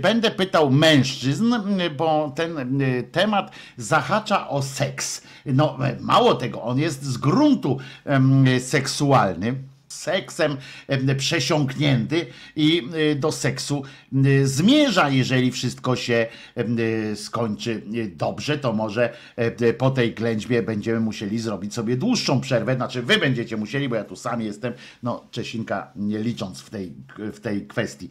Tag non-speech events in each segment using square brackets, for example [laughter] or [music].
Będę pytał mężczyzn, bo ten y, temat zahacza o seks. No, e, mało tego, on jest z gruntu seksualny seksem przesiąknięty i y, do seksu y, zmierza, jeżeli wszystko się skończy dobrze, to może po tej klęćbie będziemy musieli zrobić sobie dłuższą przerwę, znaczy wy będziecie musieli, bo ja tu sam jestem, no Czesinka nie licząc w tej, w tej kwestii.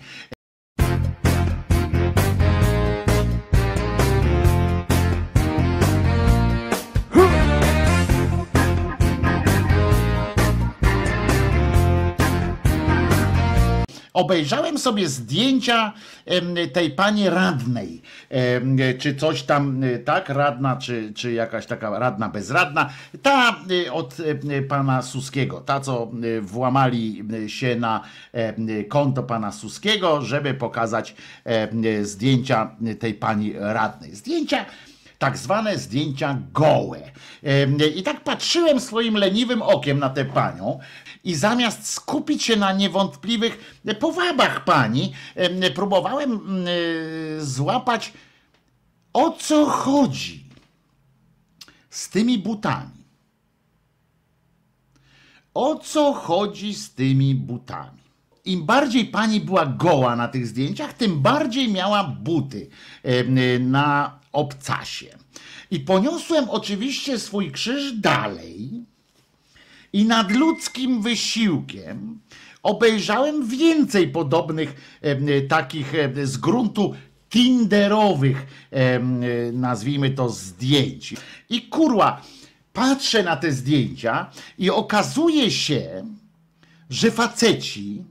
obejrzałem sobie zdjęcia tej pani radnej, czy coś tam, e, tak, radna, czy, czy jakaś taka radna bezradna, ta e, od e, pana Suskiego, ta co włamali się na konto pana Suskiego, żeby pokazać zdjęcia tej pani radnej. Zdjęcia tak zwane zdjęcia gołe. I tak patrzyłem swoim leniwym okiem na tę panią i zamiast skupić się na niewątpliwych powabach pani, próbowałem mm, e, złapać o co chodzi z tymi butami. O co chodzi z tymi butami? Im bardziej pani była goła na tych zdjęciach, tym bardziej miała buty e, na obcasie. I poniosłem oczywiście swój krzyż dalej, i nadludzkim wysiłkiem obejrzałem więcej podobnych e, takich z gruntu tinderowych, e, nazwijmy to, zdjęć. I kurwa, patrzę na te zdjęcia i okazuje się, że faceci,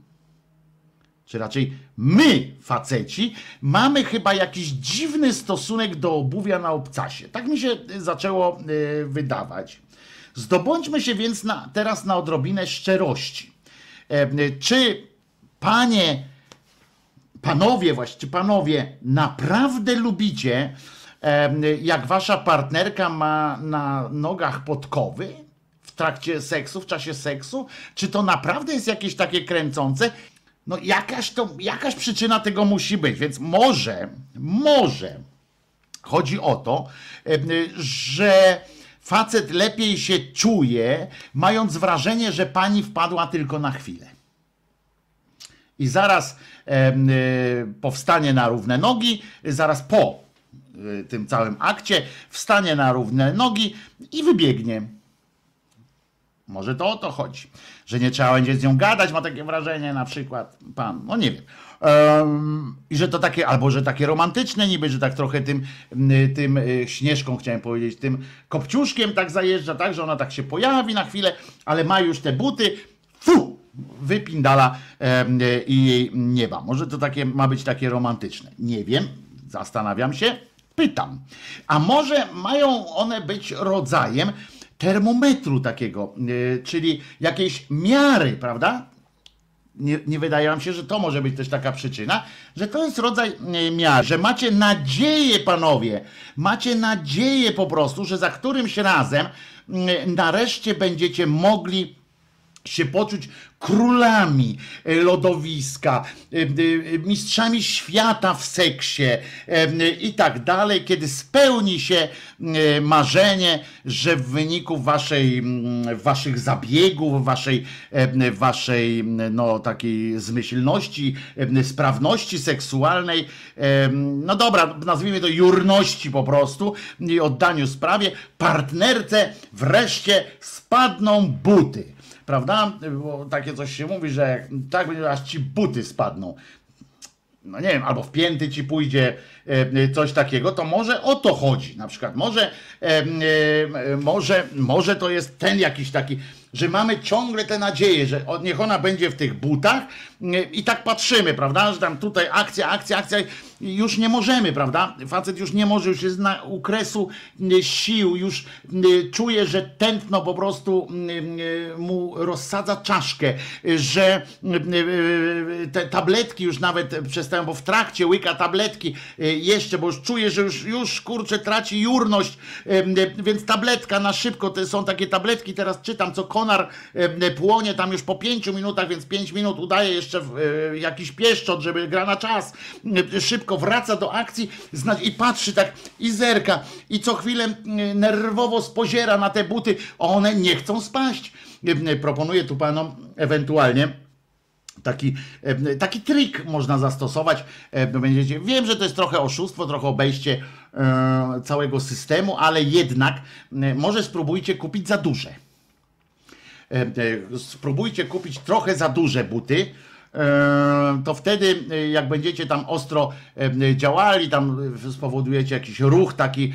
czy raczej my, faceci, mamy chyba jakiś dziwny stosunek do obuwia na obcasie. Tak mi się zaczęło e, wydawać. Zdobądźmy się więc na, teraz na odrobinę szczerości. Czy panie, panowie, właściwie panowie, naprawdę lubicie, jak wasza partnerka ma na nogach podkowy w trakcie seksu, w czasie seksu? Czy to naprawdę jest jakieś takie kręcące? No jakaś, to, jakaś przyczyna tego musi być, więc może, może chodzi o to, że facet lepiej się czuje, mając wrażenie, że pani wpadła tylko na chwilę. I zaraz e, powstanie na równe nogi, zaraz po y, tym całym akcie wstanie na równe nogi i wybiegnie. Może to o to chodzi, że nie trzeba będzie z nią gadać, ma takie wrażenie na przykład pan, no nie wiem. I że to takie, albo że takie romantyczne niby, że tak trochę tym, tym e, śnieżką chciałem powiedzieć, tym kopciuszkiem tak zajeżdża, tak, że ona tak się pojawi na chwilę, ale ma już te buty, fu, wypindala i jej nie ma. Może to takie ma być takie romantyczne. Nie wiem, zastanawiam się, pytam. A może mają one być rodzajem termometru takiego, e, czyli jakiejś miary, prawda? nie, nie wydaje wam się, że to może być też taka przyczyna, że to jest rodzaj e, miar, że macie nadzieję, panowie, macie nadzieję po prostu, że za którymś razem nareszcie będziecie mogli się poczuć królami e, lodowiska, e, e, mistrzami świata w seksie i tak dalej, kiedy spełni się marzenie, że w wyniku waszej, waszych zabiegów, waszej, waszej no, takiej zmyślności, sprawności seksualnej, no dobra, nazwijmy to jurności po prostu i oddaniu sprawie, partnerce wreszcie spadną buty prawda? Bo takie coś się mówi, że jak tak będzie, aż ci buty spadną. No nie wiem, albo w pięty ci pójdzie e, coś takiego, to może o to chodzi. Na przykład może, e, e, może, może to jest ten jakiś taki, że mamy ciągle tę nadzieję, że niech ona będzie w tych butach, i tak patrzymy, prawda, że tam tutaj akcja, akcja, akcja, już nie możemy, prawda, facet już nie może, już jest na ukresu sił, już czuje, że tętno po prostu mm, mu rozsadza czaszkę, że mm, e, te tabletki już nawet przestają, bo w trakcie łyka tabletki e, jeszcze, bo już czuje, że już, już kurczę traci jurność, e, więc tabletka na szybko, to są takie tabletki, teraz czytam, co konar płonie tam już po pięciu minutach, więc pięć minut udaje jeszcze jeszcze e, jakiś pieszczot, żeby gra na czas, szybko wraca do akcji i patrzy tak i zerka i co chwilę nerwowo spoziera na te buty, one nie chcą spaść. E, proponuję tu panom ewentualnie Taki, e, taki trik można zastosować. Będziecie, wiem, że to jest trochę oszustwo, trochę obejście całego systemu, ale jednak może spróbujcie kupić za duże. Spróbujcie kupić trochę za duże buty, Eee, to wtedy e, jak będziecie tam ostro e, działali, tam e, spowodujecie jakiś ruch taki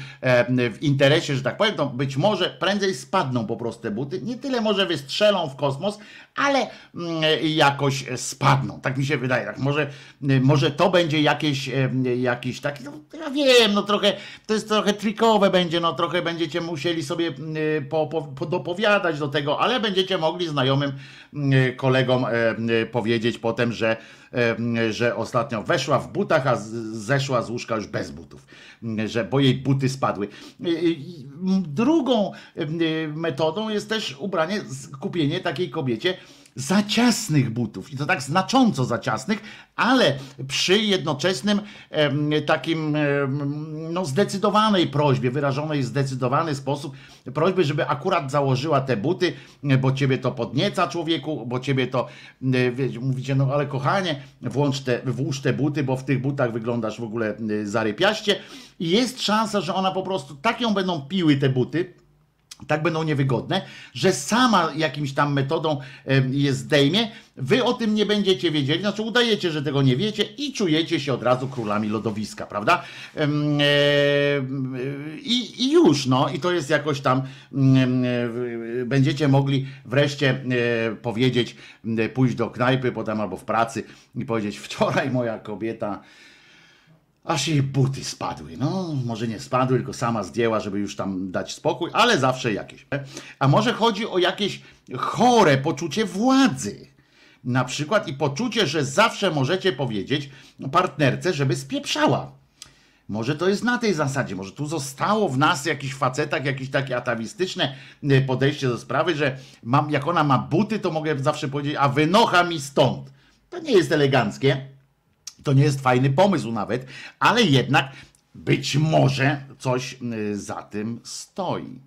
w interesie, że tak powiem, to być może prędzej spadną po prostu te buty. Nie tyle może wystrzelą w kosmos, ale mm, jakoś spadną. Tak mi się wydaje. Tak może, może to będzie jakieś, jakiś taki, no, ja wiem, no trochę, to jest trochę trikowe będzie, no trochę będziecie musieli sobie mm, po, po, dopowiadać do tego, ale będziecie mogli znajomym mm, kolegom powiedzieć po że, że ostatnio weszła w butach, a zeszła z łóżka już bez butów, mm, że, bo jej buty spadły. Drugą metodą jest też ubranie, kupienie takiej kobiecie za ciasnych butów i to tak znacząco za ciasnych, ale przy jednoczesnym takim no, zdecydowanej prośbie, wyrażonej w zdecydowany sposób, prośby, żeby akurat założyła te buty, bo ciebie to podnieca człowieku, bo ciebie to e, wiecie, mówicie, no ale kochanie, włącz te, włóż te buty, bo w tych butach wyglądasz w ogóle e, zarypiaście i jest szansa, że ona po prostu tak ją będą piły te buty, tak będą niewygodne, że sama jakimś tam metodą je zdejmie. Wy o tym nie będziecie wiedzieli, znaczy udajecie, że tego nie wiecie i czujecie się od razu królami lodowiska, prawda? E, I, i już, no, i to jest jakoś tam, e, e, będziecie mogli wreszcie powiedzieć, pójść do knajpy potem albo w pracy i powiedzieć, wczoraj moja kobieta Aż jej buty spadły. No, może nie spadły, tylko sama zdjęła, żeby już tam dać spokój, ale zawsze jakieś. A może chodzi o jakieś chore poczucie władzy. Na przykład i poczucie, że zawsze możecie powiedzieć partnerce, żeby spieprzała. Może to jest na tej zasadzie, może tu zostało w nas jakiś facetach, jakieś takie atawistyczne e, podejście do sprawy, że mam, jak ona ma buty, to mogę zawsze powiedzieć, a wynocha mi stąd. To nie jest eleganckie, to nie jest fajny pomysł nawet, ale jednak być może coś y, za tym stoi.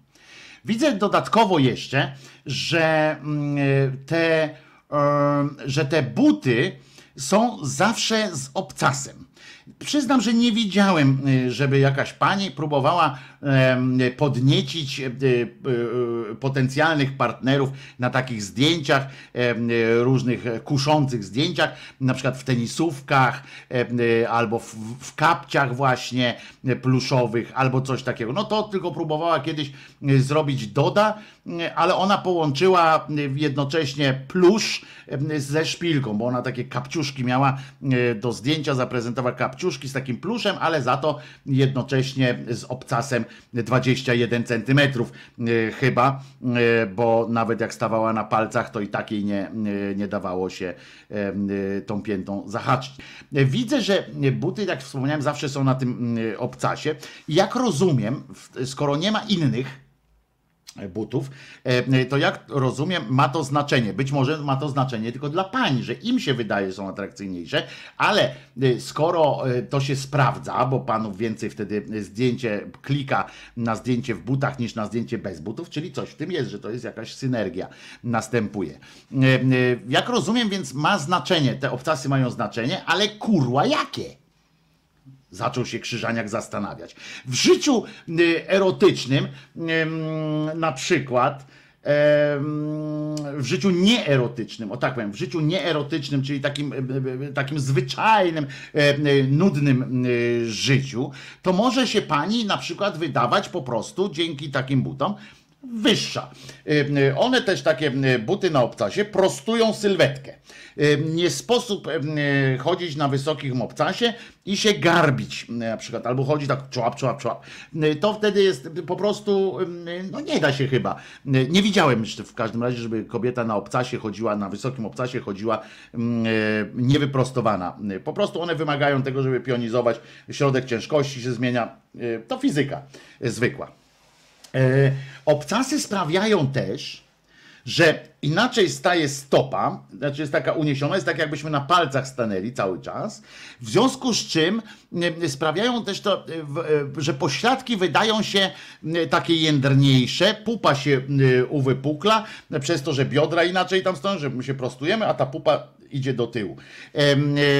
Widzę dodatkowo jeszcze, że mm, y, te, y, że te buty są zawsze z obcasem. Przyznam, że nie widziałem, y, żeby jakaś pani próbowała podniecić y, y, potencjalnych partnerów na takich zdjęciach, różnych kuszących zdjęciach, na przykład w tenisówkach albo w, kapciach właśnie pluszowych albo coś takiego. No to tylko próbowała kiedyś zrobić Doda, ale ona połączyła jednocześnie plusz ze szpilką, bo ona takie kapciuszki miała do zdjęcia, zaprezentowała kapciuszki Kciuszki z takim pluszem, ale za to jednocześnie z obcasem 21 cm e, chyba, e, bo nawet jak stawała na palcach, to i tak jej nie, e, nie dawało się tą piętą zahaczyć. Widzę, że buty, jak wspomniałem, zawsze są na tym obcasie. Jak rozumiem, skoro nie ma innych, E, butów, e, to jak rozumiem, ma to znaczenie. Być może ma to znaczenie tylko dla pań, że im się wydaje, że są atrakcyjniejsze, ale e, skoro to się sprawdza, bo panów więcej wtedy zdjęcie klika na zdjęcie w butach niż na zdjęcie bez butów, czyli coś w tym jest, że to jest jakaś synergia następuje. Jak rozumiem, więc ma znaczenie, te obcasy mają znaczenie, ale kurwa jakie? Zaczął się Krzyżaniak zastanawiać. W życiu y, erotycznym, y, mm, na przykład, w życiu nieerotycznym, o tak powiem, w życiu nieerotycznym, czyli takim, takim zwyczajnym, y, nudnym życiu, to może się pani na przykład wydawać po prostu dzięki takim butom, wyższa. Y, one też takie y, buty na obcasie prostują sylwetkę. Y, nie sposób chodzić na wysokim obcasie i się garbić na przykład, albo chodzić tak człap, człap, człap. To wtedy jest po prostu, no nie da się chyba. Nie widziałem jeszcze w każdym razie, żeby kobieta na obcasie chodziła, na wysokim obcasie chodziła mm, niewyprostowana. Po prostu one wymagają tego, żeby pionizować, środek ciężkości się zmienia. To fizyka zwykła. E, obcasy sprawiają też, że inaczej staje stopa, znaczy jest taka uniesiona, jest tak jakbyśmy na palcach stanęli cały czas, w związku z czym e, sprawiają też to, e, że pośladki wydają się takie jędrniejsze, pupa się uwypukla, przez to, że biodra inaczej tam stoją, że my się prostujemy, a ta pupa idzie do tyłu. E,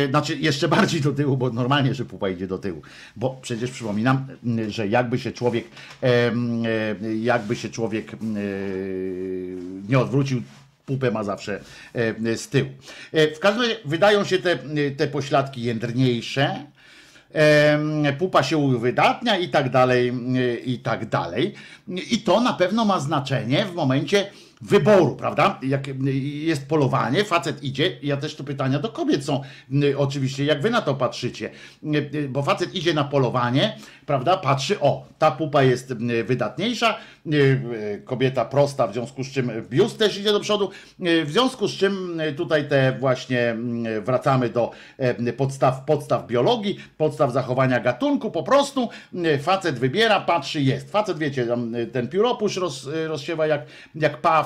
znaczy jeszcze [laughs] bardziej do tyłu, bo normalnie, że pupa idzie do tyłu. Bo przecież przypominam, mm, że jakby się człowiek e, jakby się człowiek mm, e, nie odwrócił, pupę ma zawsze z tyłu. W każdym razie wydają się te, mm, te pośladki jędrniejsze, pupa się uwydatnia i tak dalej, i tak dalej. I to na pewno ma znaczenie w momencie, wyboru, prawda? Jak jest polowanie, facet idzie, ja też tu pytania do kobiet są oczywiście, jak wy na to patrzycie, bo facet idzie na polowanie, prawda? Patrzy, o, ta pupa jest wydatniejsza, kobieta prosta, w związku z czym biust też idzie do przodu, w związku z czym tutaj te właśnie wracamy do podstaw, podstaw biologii, podstaw zachowania gatunku, po prostu facet wybiera, patrzy, jest. Facet, wiecie, ten pióropusz roz, rozsiewa jak, jak paw,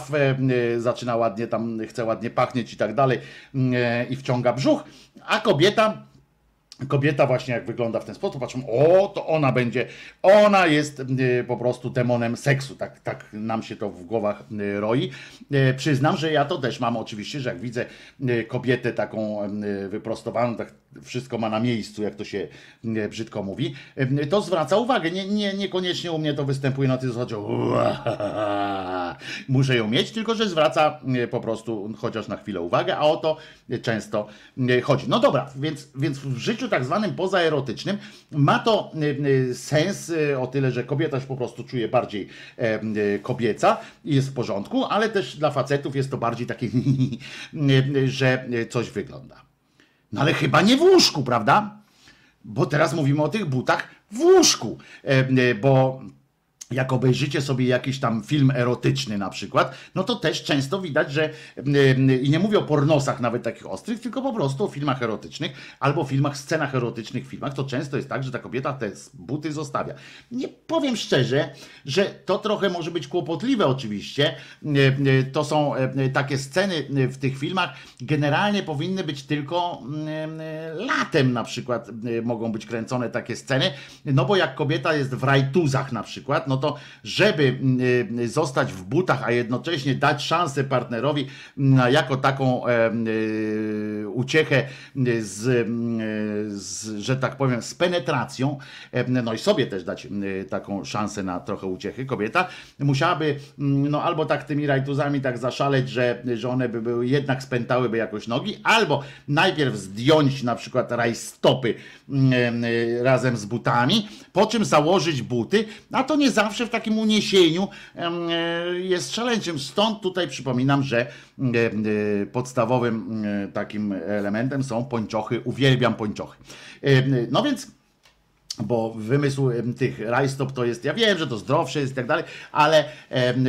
E, zaczyna ładnie tam, chce ładnie pachnieć i tak dalej mm, e, i wciąga brzuch, a kobieta Kobieta właśnie jak wygląda w ten sposób, patrzą, o, to ona będzie, ona jest mm, e, po prostu demonem seksu, tak, tak nam się to w głowach mm, roi. Przyznam, że ja to też mam oczywiście, że jak widzę kobietę taką wyprostowaną, tak wszystko ma na miejscu, jak to się mm, brzydko mówi, e, to zwraca uwagę. Nie, nie, niekoniecznie u mnie to występuje na tej zasadzie, muszę ją mieć, tylko że zwraca mm, po prostu chociaż na chwilę uwagę, a o to często mm, chodzi. No dobra, więc, więc w życiu tak zwanym pozaerotycznym ma to sens e, o tyle, że kobieta się po prostu czuje bardziej e, kobieca i jest w porządku, ale też dla facetów jest to bardziej takie, [laughs] że coś wygląda. No ale chyba nie w łóżku, prawda? Bo teraz mówimy o tych butach w łóżku, e, e, bo jak obejrzycie sobie jakiś tam film erotyczny na przykład, no to też często widać, że i nie mówię o pornosach nawet takich ostrych, tylko po prostu o filmach erotycznych albo filmach, scenach erotycznych filmach, to często jest tak, że ta kobieta te buty zostawia. Nie powiem szczerze, że to trochę może być kłopotliwe oczywiście. To są takie sceny w tych filmach generalnie powinny być tylko latem na przykład mogą być kręcone takie sceny, no bo jak kobieta jest w rajtuzach na przykład, no to żeby mm, y, zostać w butach, a jednocześnie dać szansę partnerowi na mm, jako taką y, uciechę mm, z, z, że tak powiem, z penetracją, no i sobie też dać y, taką szansę na trochę uciechy, kobieta musiałaby no albo tak tymi rajtuzami tak zaszaleć, że, że one by były, jednak spętałyby jakoś nogi, albo najpierw zdjąć na przykład stopy razem z butami, po czym założyć buty, a to nie zawsze zawsze w takim uniesieniu e, jest szaleńczym. Stąd tutaj przypominam, że e, podstawowym e, takim elementem są pończochy. Uwielbiam pończochy. No więc bo wymysł tych rajstop to jest, ja wiem, że to zdrowsze jest i tak dalej, ale,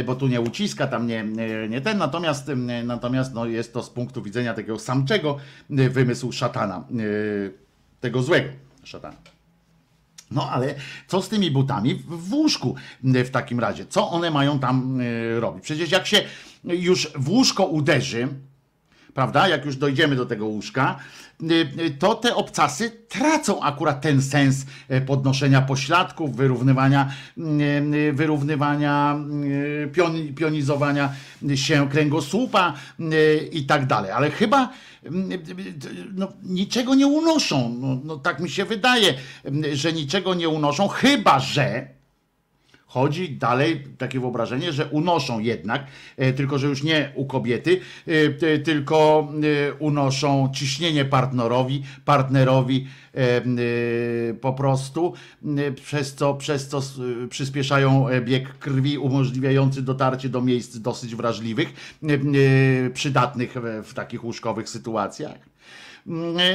bo tu nie uciska, tam nie, nie ten, natomiast, natomiast no jest to z punktu widzenia takiego samczego wymysł szatana, tego złego szatana. No ale co z tymi butami w łóżku w takim razie? Co one mają tam y, robić? Przecież jak się już w łóżko uderzy, prawda, jak już dojdziemy do tego łóżka, y, y, to te obcasy tracą akurat ten sens e, podnoszenia pośladków, wyrównywania, y, wyrównywania pion, pionizowania się kręgosłupa i tak dalej. Ale chyba no, niczego nie unoszą. No, no, tak mi się wydaje, że niczego nie unoszą, chyba że chodzi dalej takie wyobrażenie, że unoszą jednak, e, tylko że już nie u kobiety, e, tylko e, unoszą ciśnienie partnerowi, partnerowi po prostu, przez co, przez co przyspieszają bieg krwi, umożliwiający dotarcie do miejsc dosyć wrażliwych, przydatnych w takich łóżkowych sytuacjach.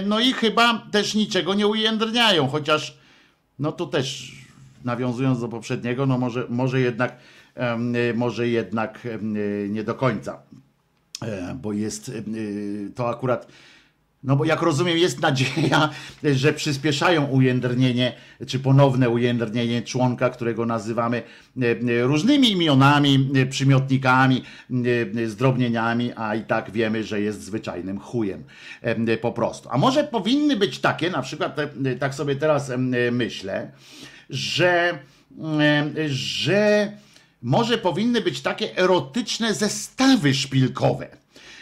No i chyba też niczego nie ujędrniają, chociaż no to też nawiązując do poprzedniego, no może, może jednak, y, może jednak y, nie do końca, e, bo jest y, to akurat. No bo jak rozumiem, jest nadzieja, że przyspieszają ujędrnienie, czy ponowne ujędrnienie członka, którego nazywamy różnymi imionami, przymiotnikami, zdrobnieniami, a i tak wiemy, że jest zwyczajnym chujem po prostu. A może powinny być takie, na przykład, tak sobie teraz myślę, że, e, że może powinny być takie erotyczne zestawy szpilkowe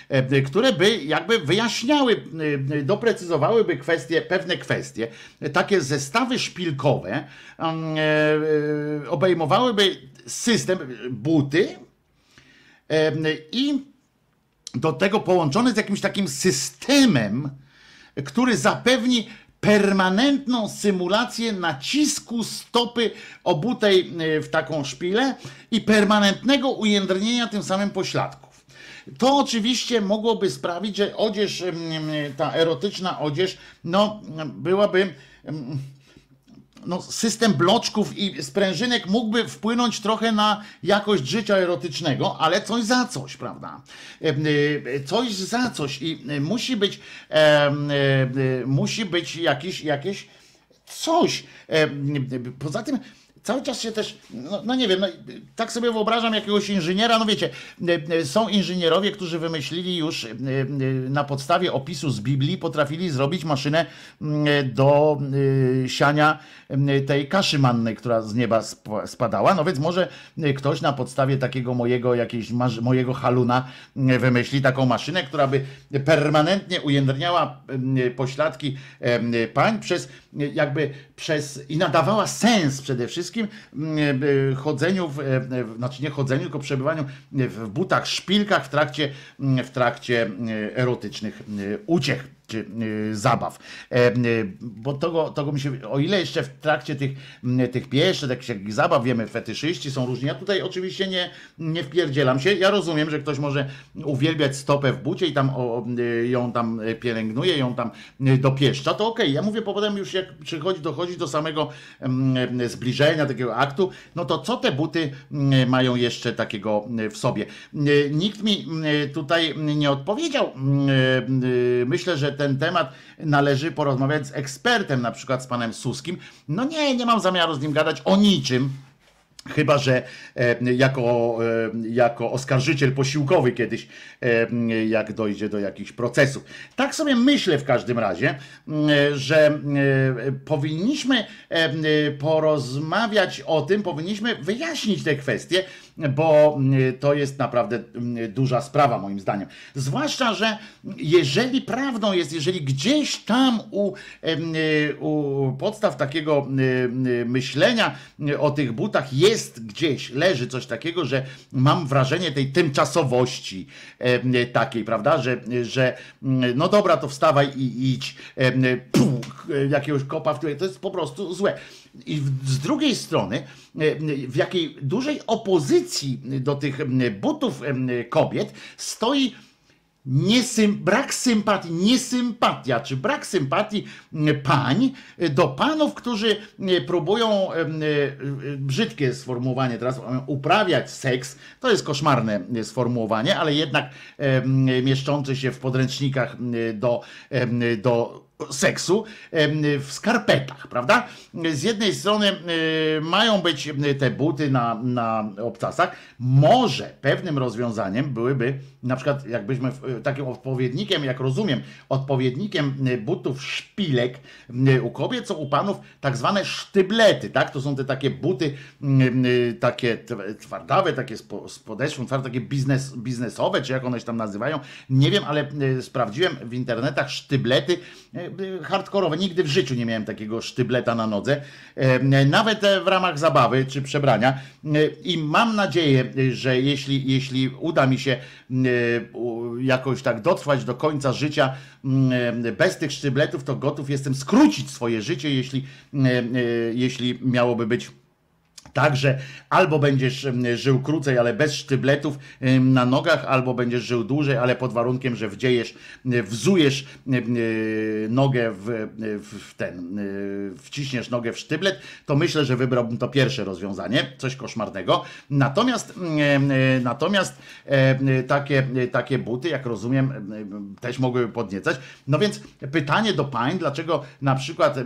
e, które by jakby wyjaśniały, e, doprecyzowałyby kwestie, pewne kwestie. Takie zestawy szpilkowe obejmowałyby system buty i do tego połączony z jakimś takim systemem, który zapewni permanentną symulację nacisku stopy obutej e, w taką szpilę i permanentnego ujędrnienia tym samym pośladków. To oczywiście mogłoby sprawić, że odzież, ta erotyczna odzież, no byłaby no, system bloczków i sprężynek mógłby wpłynąć trochę na jakość życia erotycznego, ale coś za coś, prawda? Y, y, coś za coś i y, musi być, musi być jakiś, jakieś coś. Poza tym, cały czas się też, no, no nie wiem, no, tak sobie wyobrażam jakiegoś inżyniera, no wiecie, e, e, są inżynierowie, którzy wymyślili już e, na podstawie opisu z Biblii, potrafili zrobić maszynę mm, do siania mm, tej kaszy mannej, która z nieba spadała, no więc może ktoś na podstawie takiego mojego, jakiejś, mojego haluna mm, wymyśli taką maszynę, która by permanentnie ujędrniała pośladki pań przez jakby przez i nadawała sens przede wszystkim mm, e, chodzeniu, e, w, znaczy nie chodzeniu, tylko przebywaniu w butach, szpilkach w trakcie, mm, w trakcie e, erotycznych mm, uciech czy e, zabaw. E, e, bo tego, tego mi się, o ile jeszcze w trakcie tych, tych pieszych, takich zabaw, wiemy, fetyszyści są różni. Ja tutaj oczywiście nie, nie wpierdzielam się. Ja rozumiem, że ktoś może uwielbiać stopę w bucie i tam o, ją tam pielęgnuje, ją tam dopieszcza, to okej. Okay. Ja mówię, bo potem już jak przychodzi, dochodzi do samego zbliżenia takiego aktu, no to co te buty mają jeszcze takiego w sobie? Nikt mi tutaj nie odpowiedział. Myślę, że te ten temat należy porozmawiać z ekspertem, na przykład z panem Suskim. No nie, nie mam zamiaru z nim gadać o niczym. Chyba, że e, jako, e, jako oskarżyciel posiłkowy kiedyś, e, jak dojdzie do jakichś procesów. Tak sobie myślę w każdym razie, mm, że powinniśmy porozmawiać o tym, powinniśmy wyjaśnić te kwestie, bo mm, to jest naprawdę mm, duża sprawa moim zdaniem. Zwłaszcza, że jeżeli prawdą jest, jeżeli gdzieś tam u, u podstaw takiego mm, myślenia o tych butach jest gdzieś, leży coś takiego, że mam wrażenie tej tymczasowości takiej, prawda, że, że no dobra, to wstawaj i idź, Puh, jakiegoś kopa w tyłu, to jest po prostu złe. I z drugiej strony, e, w jakiej dużej opozycji do tych butów kobiet stoi niesym, brak sympatii, niesympatia, czy brak sympatii pań e, do panów, którzy próbują, e, brzydkie sformułowanie teraz, uprawiać seks, to jest koszmarne sformułowanie, ale jednak mieszczące się w podręcznikach do, do seksu w skarpetach, prawda? Z jednej strony mają być te buty na, na obcasach. Może pewnym rozwiązaniem byłyby, na przykład jakbyśmy e, takim odpowiednikiem, jak rozumiem, odpowiednikiem e, butów szpilek u kobiet co u panów tak zwane sztyblety, tak? To są te takie buty takie twardawe, takie z podeszwą, twarde, takie biznes, biznesowe, czy jak one się tam nazywają. Nie wiem, ale e, sprawdziłem w internetach sztyblety hardkorowe. Nigdy w życiu nie miałem takiego sztybleta na nodze, e, nawet e, w ramach zabawy czy przebrania. E, I mam nadzieję, że jeśli, jeśli uda mi się jakoś tak dotrwać do końca życia mm, bez tych sztybletów, to gotów jestem skrócić swoje życie, jeśli, jeśli miałoby być Także albo będziesz żył krócej, ale bez sztybletów na nogach, albo będziesz żył dłużej, ale pod warunkiem, że wdziejesz, e, wzujesz e, e, nogę w, w ten, wciśniesz nogę w sztyblet, to myślę, że wybrałbym to pierwsze rozwiązanie, coś koszmarnego. Natomiast natomiast takie, takie buty, jak rozumiem, też mogłyby podniecać. No więc pytanie do pań, dlaczego na przykład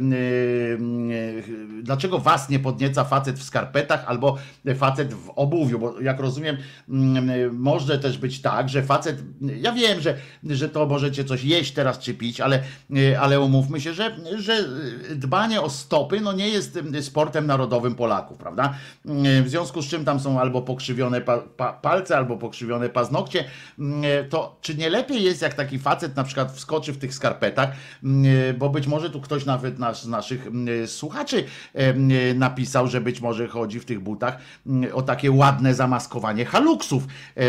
dlaczego was nie podnieca facet w skarpetce? skarpetach albo facet w obuwiu, bo jak rozumiem, mm, może też być tak, że facet, ja wiem, że, że to możecie coś jeść teraz czy pić, ale, e, ale umówmy się, że, że dbanie o stopy no nie jest mm, sportem narodowym Polaków, prawda? Mm, w związku z czym tam są albo pokrzywione pa, pa, palce, albo pokrzywione paznokcie, e, to czy nie lepiej jest, jak taki facet na przykład wskoczy w tych skarpetach, e, bo być może tu ktoś nawet nasz, naszych słuchaczy napisał, że być może chodzi chodzi w tych butach mm, o takie ładne zamaskowanie haluksów. E, e,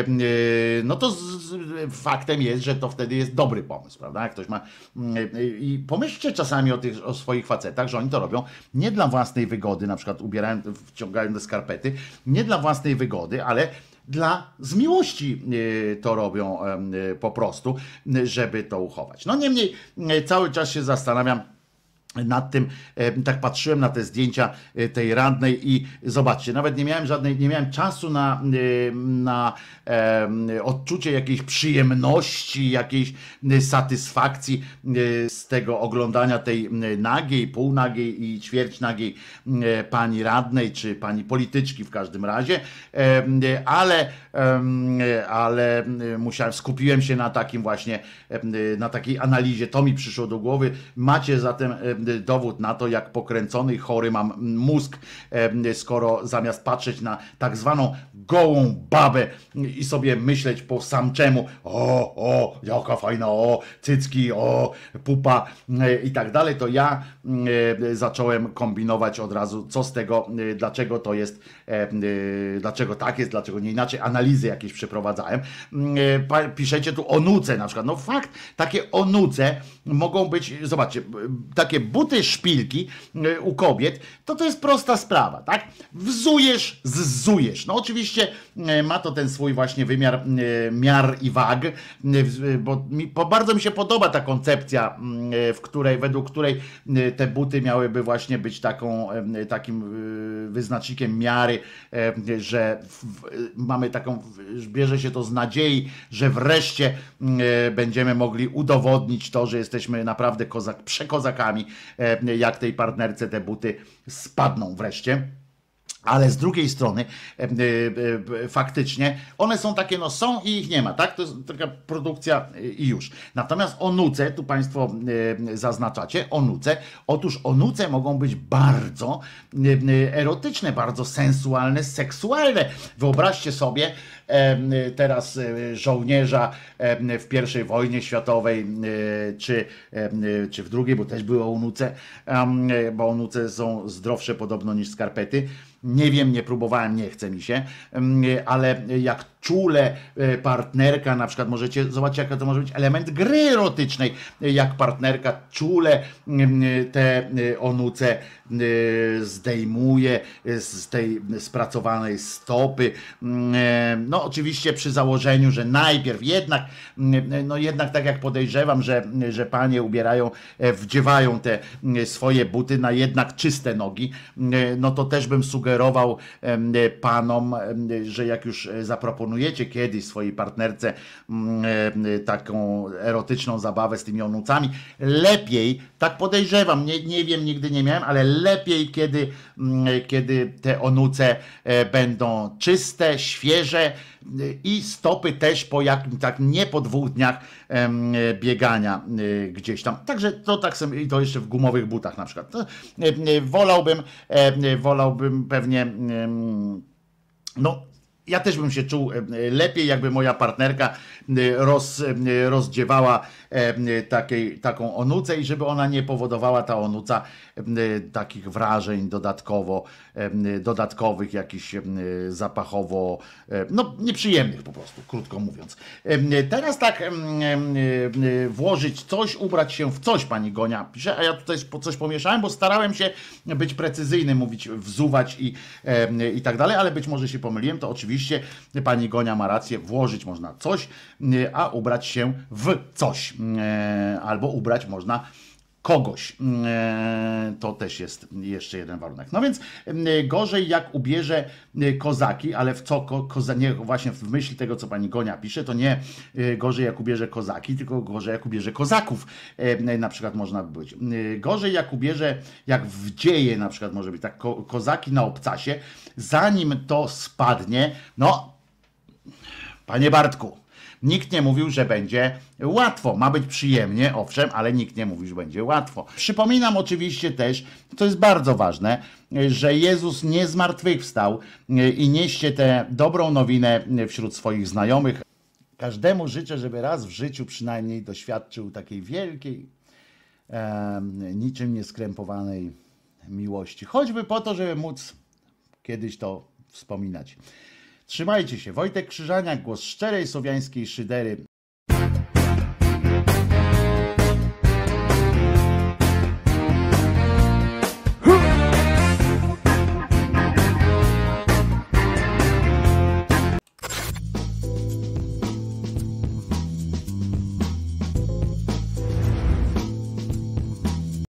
no to z, faktem jest, że to wtedy jest dobry pomysł, prawda? Jak ktoś ma. Mm, e, I pomyślcie czasami o, tych, o swoich facetach, że oni to robią nie dla własnej wygody, na przykład ubierają, wciągają te skarpety, nie dla własnej wygody, ale dla z miłości to robią po prostu, żeby to uchować. No niemniej cały czas się zastanawiam nad tym, e, tak patrzyłem na te zdjęcia e, tej radnej i zobaczcie, nawet nie miałem żadnej, nie miałem czasu na, e, na odczucie jakiejś przyjemności, jakiejś satysfakcji z tego oglądania tej nagiej, półnagiej i ćwierćnagiej pani radnej, czy pani polityczki w każdym razie, ale, ale musiałem, skupiłem się na takim właśnie, na takiej analizie, to mi przyszło do głowy, macie zatem Y, dowód na to, jak pokręcony i chory mam mózg, y, skoro zamiast patrzeć na tak zwaną gołą babę i sobie myśleć po samczemu, o, o, jaka fajna, o, cycki, o, pupa y, i tak dalej, to ja zacząłem kombinować od razu, co z tego, dlaczego to jest, dlaczego tak jest, dlaczego nie inaczej, analizy jakieś przeprowadzałem. Piszecie tu o nuce na przykład, no fakt, takie onuce mogą być, zobaczcie, takie buty szpilki y, u kobiet, to to jest prosta sprawa, tak? Wzujesz, zzujesz. No oczywiście y, ma to ten swój właśnie wymiar y, miar i wag, bo, mi, bo bardzo mi się podoba ta koncepcja, mm, w której, według której te buty miałyby właśnie być taką, takim wyznacznikiem miary, że w, mamy taką, bierze się to z nadziei, że wreszcie będziemy mogli udowodnić to, że jesteśmy naprawdę kozak, przekozakami E, jak tej partnerce te buty spadną wreszcie. Ale z drugiej strony e, e, faktycznie one są takie, no są i ich nie ma, tak? To jest taka produkcja i już. Natomiast onuce, tu Państwo zaznaczacie, onuce. Otóż onuce mogą być bardzo erotyczne, bardzo sensualne, seksualne. Wyobraźcie sobie, teraz e, żołnierza w I wojnie światowej, e, czy, czy w drugiej, bo też były o bo unuce są zdrowsze podobno niż skarpety. Nie wiem, nie próbowałem, nie chce mi się, ale jak czule e, partnerka, na przykład możecie zobaczyć, jaka to może być element gry erotycznej, e, jak partnerka czule mm, te e, onuce zdejmuje z tej spracowanej stopy. Mm, no oczywiście przy założeniu, że najpierw jednak, mm, no jednak tak jak podejrzewam, że, że panie ubierają, wdziewają te swoje buty na jednak czyste nogi, no to też bym sugerował panom, że jak już zaproponują proponujecie kiedyś swojej partnerce mm, e, e, taką erotyczną zabawę z tymi onucami, lepiej, tak podejrzewam, nie, nie wiem, nigdy nie miałem, ale lepiej, kiedy, mm, e, kiedy te onuce będą czyste, świeże i stopy też po jakim, tak nie po dwóch dniach biegania gdzieś tam. Także to tak sobie, i to jeszcze w gumowych butach na przykład. Wolałbym, wolałbym pewnie no ja też bym się czuł lepiej, jakby moja partnerka roz, rozdziewała takiej, taką onucę i żeby ona nie powodowała ta onuca takich wrażeń dodatkowo, dodatkowych, jakichś zapachowo, no nieprzyjemnych po prostu, krótko mówiąc. Teraz tak włożyć coś, ubrać się w coś, pani Gonia pisze, a ja tutaj coś pomieszałem, bo starałem się być precyzyjny, mówić, wzuwać i, i tak dalej, ale być może się pomyliłem, to oczywiście oczywiście pani Gonia ma rację, włożyć można coś, e, a ubrać się w coś. E, albo ubrać można kogoś. Mm, e, to też jest jeszcze jeden warunek. No więc mm, e, gorzej jak ubierze e, kozaki, ale w co, ko, koza, nie, właśnie w myśl tego, co pani Gonia pisze, to nie gorzej jak ubierze kozaki, tylko gorzej jak ubierze kozaków. Na przykład można by być. Gorzej jak ubierze, jak w dzieje na przykład może być, tak ko, kozaki na obcasie, zanim to spadnie, no Panie Bartku, Nikt nie mówił, że będzie łatwo. Ma być przyjemnie, owszem, ale nikt nie mówił, że będzie łatwo. Przypominam oczywiście też, to jest bardzo ważne, że Jezus nie zmartwychwstał e, i nieście tę dobrą nowinę wśród swoich znajomych. Każdemu życzę, żeby raz w życiu przynajmniej doświadczył takiej wielkiej, e, niczym nieskrępowanej miłości. Choćby po to, żeby móc kiedyś to wspominać. Trzymajcie się. Wojtek Krzyżaniak, głos szczerej słowiańskiej szydery.